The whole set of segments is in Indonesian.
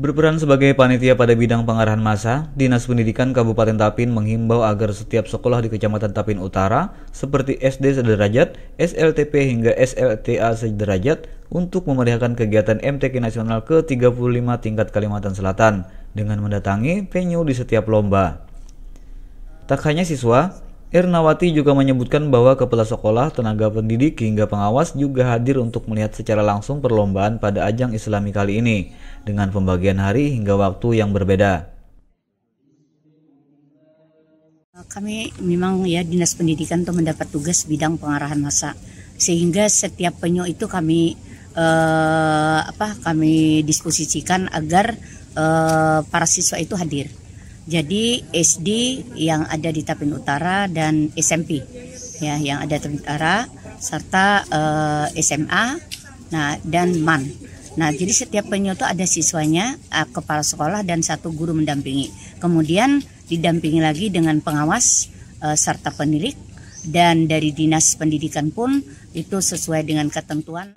Berperan sebagai panitia pada bidang pengarahan masa, Dinas Pendidikan Kabupaten Tapin menghimbau agar setiap sekolah di Kecamatan Tapin Utara, seperti SD sederajat, SLTP hingga SLTA sederajat, untuk memeriahkan kegiatan MTK Nasional ke-35 tingkat Kalimantan Selatan dengan mendatangi venue di setiap lomba. Tak hanya siswa, Ernawati juga menyebutkan bahwa kepala sekolah, tenaga pendidik, hingga pengawas juga hadir untuk melihat secara langsung perlombaan pada ajang islami kali ini, dengan pembagian hari hingga waktu yang berbeda. Kami memang ya dinas pendidikan itu mendapat tugas bidang pengarahan masa, sehingga setiap penyu itu kami eh, apa kami disposisikan agar eh, para siswa itu hadir jadi SD yang ada di Tapin Utara dan SMP ya yang ada di Tapin Utara serta uh, eh, SMA nah dan MAN. Nah, jadi setiap penyu itu ada siswanya, uh, kepala sekolah dan satu guru mendampingi. Kemudian didampingi lagi dengan pengawas uh, serta penilik dan dari dinas pendidikan pun itu sesuai dengan ketentuan.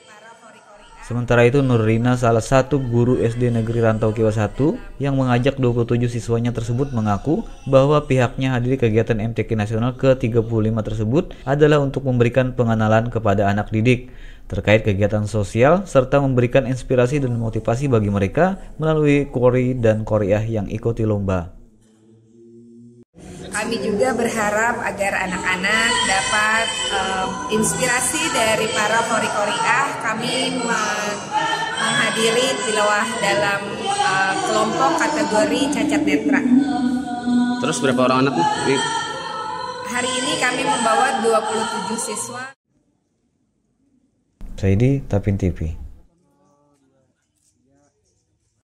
Sementara itu Nurina salah satu guru SD Negeri Rantau Kiwa 1 yang mengajak 27 siswanya tersebut mengaku bahwa pihaknya hadiri kegiatan MTK Nasional ke-35 tersebut adalah untuk memberikan pengenalan kepada anak didik terkait kegiatan sosial serta memberikan inspirasi dan motivasi bagi mereka melalui kori dan koriah yang ikuti lomba. Kami juga berharap agar anak-anak dapat um, inspirasi dari para kori-koriah kami diri tilawah dalam uh, kelompok kategori cacat netra. Terus berapa orang anak Hari ini kami membawa 27 siswa. Saidi Tapin TV.